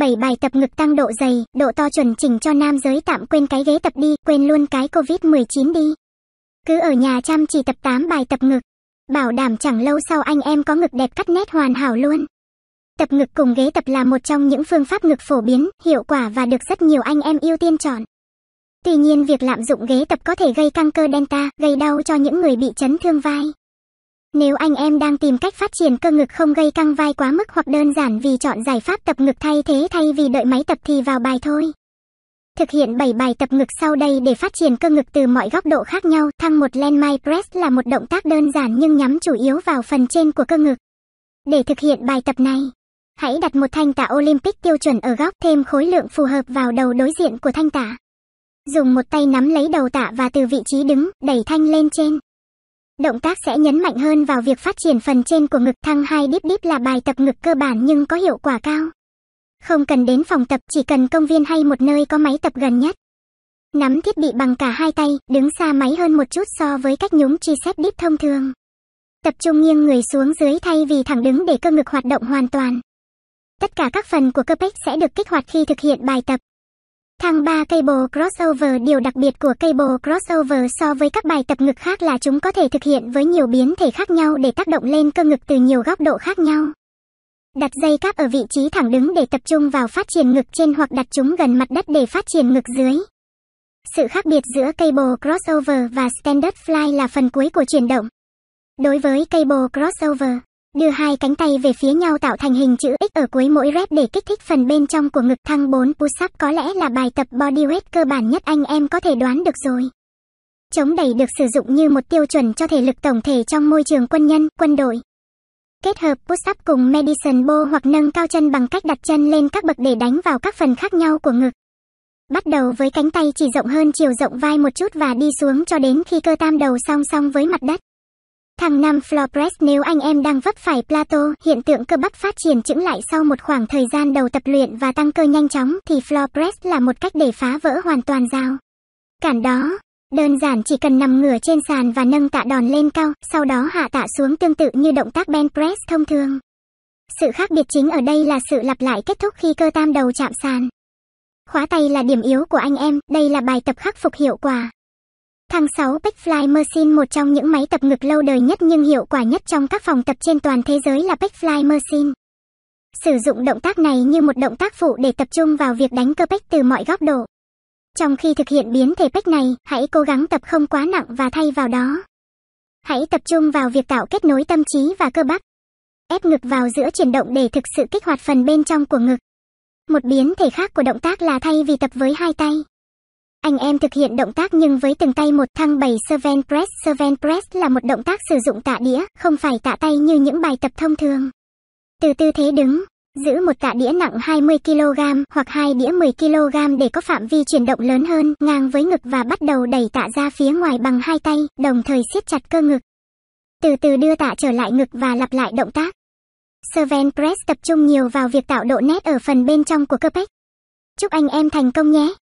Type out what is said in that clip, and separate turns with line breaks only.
7 bài tập ngực tăng độ dày, độ to chuẩn chỉnh cho nam giới tạm quên cái ghế tập đi, quên luôn cái Covid-19 đi. Cứ ở nhà chăm chỉ tập 8 bài tập ngực. Bảo đảm chẳng lâu sau anh em có ngực đẹp cắt nét hoàn hảo luôn. Tập ngực cùng ghế tập là một trong những phương pháp ngực phổ biến, hiệu quả và được rất nhiều anh em ưu tiên chọn. Tuy nhiên việc lạm dụng ghế tập có thể gây căng cơ delta, gây đau cho những người bị chấn thương vai. Nếu anh em đang tìm cách phát triển cơ ngực không gây căng vai quá mức hoặc đơn giản vì chọn giải pháp tập ngực thay thế thay vì đợi máy tập thì vào bài thôi. Thực hiện 7 bài tập ngực sau đây để phát triển cơ ngực từ mọi góc độ khác nhau. Thăng một landmine press là một động tác đơn giản nhưng nhắm chủ yếu vào phần trên của cơ ngực. Để thực hiện bài tập này, hãy đặt một thanh tạ Olympic tiêu chuẩn ở góc thêm khối lượng phù hợp vào đầu đối diện của thanh tạ. Dùng một tay nắm lấy đầu tạ và từ vị trí đứng, đẩy thanh lên trên. Động tác sẽ nhấn mạnh hơn vào việc phát triển phần trên của ngực thăng hai đít đít là bài tập ngực cơ bản nhưng có hiệu quả cao. Không cần đến phòng tập, chỉ cần công viên hay một nơi có máy tập gần nhất. Nắm thiết bị bằng cả hai tay, đứng xa máy hơn một chút so với cách nhúng tricep đít thông thường. Tập trung nghiêng người xuống dưới thay vì thẳng đứng để cơ ngực hoạt động hoàn toàn. Tất cả các phần của cơ bách sẽ được kích hoạt khi thực hiện bài tập. Thang 3 Cable Crossover Điều đặc biệt của Cable Crossover so với các bài tập ngực khác là chúng có thể thực hiện với nhiều biến thể khác nhau để tác động lên cơ ngực từ nhiều góc độ khác nhau. Đặt dây cáp ở vị trí thẳng đứng để tập trung vào phát triển ngực trên hoặc đặt chúng gần mặt đất để phát triển ngực dưới. Sự khác biệt giữa Cable Crossover và Standard Fly là phần cuối của chuyển động. Đối với Cable Crossover, đưa hai cánh tay về phía nhau tạo thành hình chữ X ở cuối mỗi rep để kích thích phần bên trong của ngực thăng 4 push-up có lẽ là bài tập bodyweight cơ bản nhất anh em có thể đoán được rồi. Chống đẩy được sử dụng như một tiêu chuẩn cho thể lực tổng thể trong môi trường quân nhân, quân đội. Kết hợp push-up cùng medicine bow hoặc nâng cao chân bằng cách đặt chân lên các bậc để đánh vào các phần khác nhau của ngực. Bắt đầu với cánh tay chỉ rộng hơn chiều rộng vai một chút và đi xuống cho đến khi cơ tam đầu song song với mặt đất. Thằng năm Flores nếu anh em đang vấp phải plateau hiện tượng cơ bắp phát triển chững lại sau một khoảng thời gian đầu tập luyện và tăng cơ nhanh chóng thì Flores là một cách để phá vỡ hoàn toàn rào Cản đó, đơn giản chỉ cần nằm ngửa trên sàn và nâng tạ đòn lên cao, sau đó hạ tạ xuống tương tự như động tác bench press thông thường. Sự khác biệt chính ở đây là sự lặp lại kết thúc khi cơ tam đầu chạm sàn. Khóa tay là điểm yếu của anh em, đây là bài tập khắc phục hiệu quả. Thăng 6 Backfly Mersin một trong những máy tập ngực lâu đời nhất nhưng hiệu quả nhất trong các phòng tập trên toàn thế giới là Backfly Mersin. Sử dụng động tác này như một động tác phụ để tập trung vào việc đánh cơ bách từ mọi góc độ. Trong khi thực hiện biến thể bách này, hãy cố gắng tập không quá nặng và thay vào đó. Hãy tập trung vào việc tạo kết nối tâm trí và cơ bắp. Ép ngực vào giữa chuyển động để thực sự kích hoạt phần bên trong của ngực. Một biến thể khác của động tác là thay vì tập với hai tay, anh em thực hiện động tác nhưng với từng tay một thăng bày servant press. Servant press là một động tác sử dụng tạ đĩa, không phải tạ tay như những bài tập thông thường. Từ tư thế đứng, giữ một tạ đĩa nặng 20kg hoặc hai đĩa 10kg để có phạm vi chuyển động lớn hơn ngang với ngực và bắt đầu đẩy tạ ra phía ngoài bằng hai tay, đồng thời siết chặt cơ ngực. Từ từ đưa tạ trở lại ngực và lặp lại động tác. Servant Press tập trung nhiều vào việc tạo độ nét ở phần bên trong của cơ bách. Chúc anh em thành công nhé!